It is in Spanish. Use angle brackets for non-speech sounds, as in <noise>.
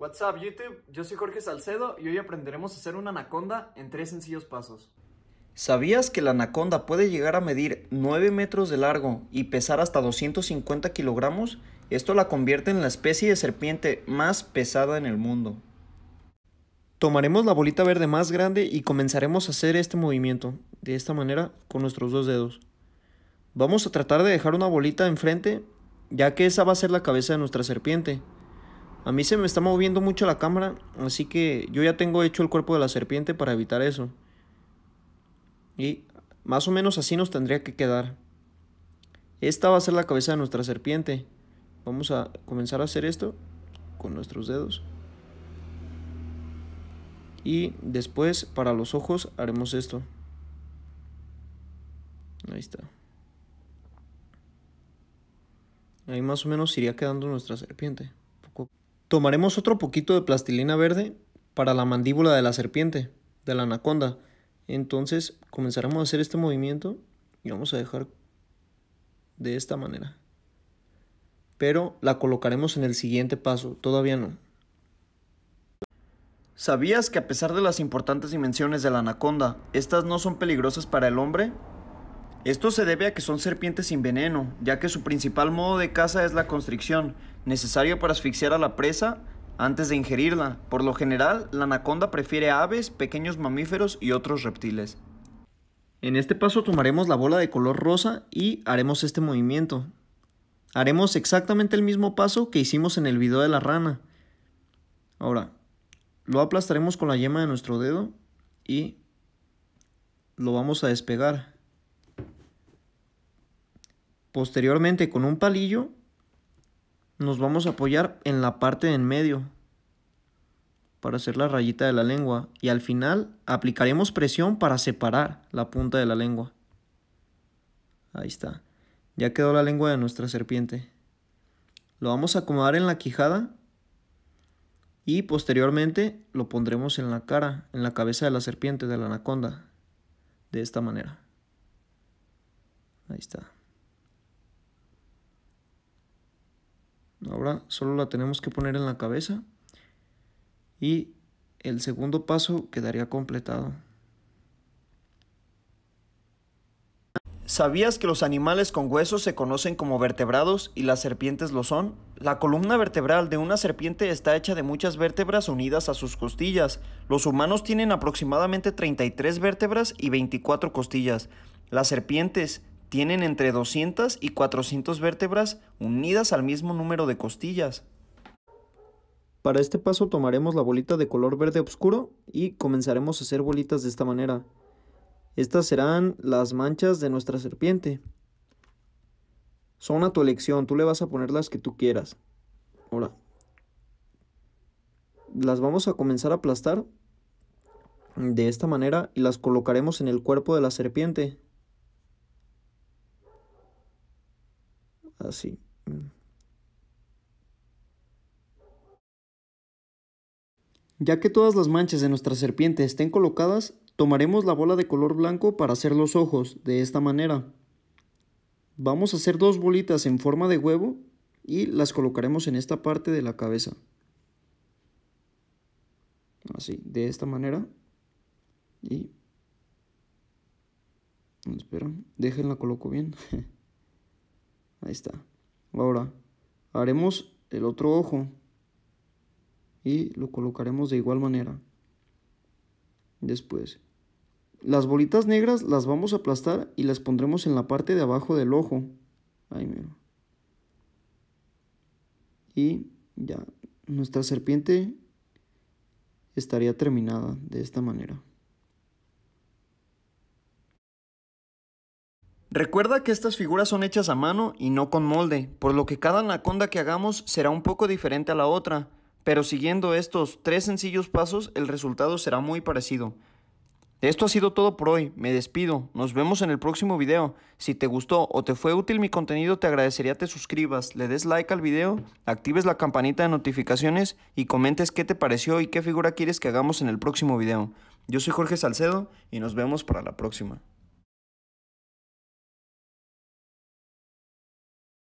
What's up YouTube, yo soy Jorge Salcedo y hoy aprenderemos a hacer una anaconda en tres sencillos pasos. ¿Sabías que la anaconda puede llegar a medir 9 metros de largo y pesar hasta 250 kilogramos? Esto la convierte en la especie de serpiente más pesada en el mundo. Tomaremos la bolita verde más grande y comenzaremos a hacer este movimiento, de esta manera, con nuestros dos dedos. Vamos a tratar de dejar una bolita enfrente, ya que esa va a ser la cabeza de nuestra serpiente. A mí se me está moviendo mucho la cámara, así que yo ya tengo hecho el cuerpo de la serpiente para evitar eso. Y más o menos así nos tendría que quedar. Esta va a ser la cabeza de nuestra serpiente. Vamos a comenzar a hacer esto con nuestros dedos. Y después para los ojos haremos esto. Ahí está. Ahí más o menos iría quedando nuestra serpiente. Tomaremos otro poquito de plastilina verde para la mandíbula de la serpiente, de la anaconda. Entonces comenzaremos a hacer este movimiento y vamos a dejar de esta manera. Pero la colocaremos en el siguiente paso, todavía no. ¿Sabías que a pesar de las importantes dimensiones de la anaconda, estas no son peligrosas para el hombre? Esto se debe a que son serpientes sin veneno, ya que su principal modo de caza es la constricción, necesario para asfixiar a la presa antes de ingerirla. Por lo general, la anaconda prefiere aves, pequeños mamíferos y otros reptiles. En este paso tomaremos la bola de color rosa y haremos este movimiento. Haremos exactamente el mismo paso que hicimos en el video de la rana. Ahora, lo aplastaremos con la yema de nuestro dedo y lo vamos a despegar. Posteriormente con un palillo nos vamos a apoyar en la parte de en medio para hacer la rayita de la lengua y al final aplicaremos presión para separar la punta de la lengua. Ahí está. Ya quedó la lengua de nuestra serpiente. Lo vamos a acomodar en la quijada y posteriormente lo pondremos en la cara, en la cabeza de la serpiente, de la anaconda. De esta manera. Ahí está. Ahora solo la tenemos que poner en la cabeza y el segundo paso quedaría completado. ¿Sabías que los animales con huesos se conocen como vertebrados y las serpientes lo son? La columna vertebral de una serpiente está hecha de muchas vértebras unidas a sus costillas. Los humanos tienen aproximadamente 33 vértebras y 24 costillas. Las serpientes tienen entre 200 y 400 vértebras unidas al mismo número de costillas. Para este paso tomaremos la bolita de color verde oscuro y comenzaremos a hacer bolitas de esta manera. Estas serán las manchas de nuestra serpiente. Son a tu elección, tú le vas a poner las que tú quieras. Ahora, las vamos a comenzar a aplastar de esta manera y las colocaremos en el cuerpo de la serpiente. Así. Mm. Ya que todas las manchas de nuestra serpiente estén colocadas, tomaremos la bola de color blanco para hacer los ojos, de esta manera. Vamos a hacer dos bolitas en forma de huevo y las colocaremos en esta parte de la cabeza. Así, de esta manera. Y... Espera, déjenla coloco bien. <laughs> Ahí está. Ahora, haremos el otro ojo y lo colocaremos de igual manera. Después, las bolitas negras las vamos a aplastar y las pondremos en la parte de abajo del ojo. Ahí mira. Y ya, nuestra serpiente estaría terminada de esta manera. Recuerda que estas figuras son hechas a mano y no con molde, por lo que cada anaconda que hagamos será un poco diferente a la otra, pero siguiendo estos tres sencillos pasos el resultado será muy parecido. Esto ha sido todo por hoy, me despido, nos vemos en el próximo video. Si te gustó o te fue útil mi contenido te agradecería te suscribas, le des like al video, actives la campanita de notificaciones y comentes qué te pareció y qué figura quieres que hagamos en el próximo video. Yo soy Jorge Salcedo y nos vemos para la próxima.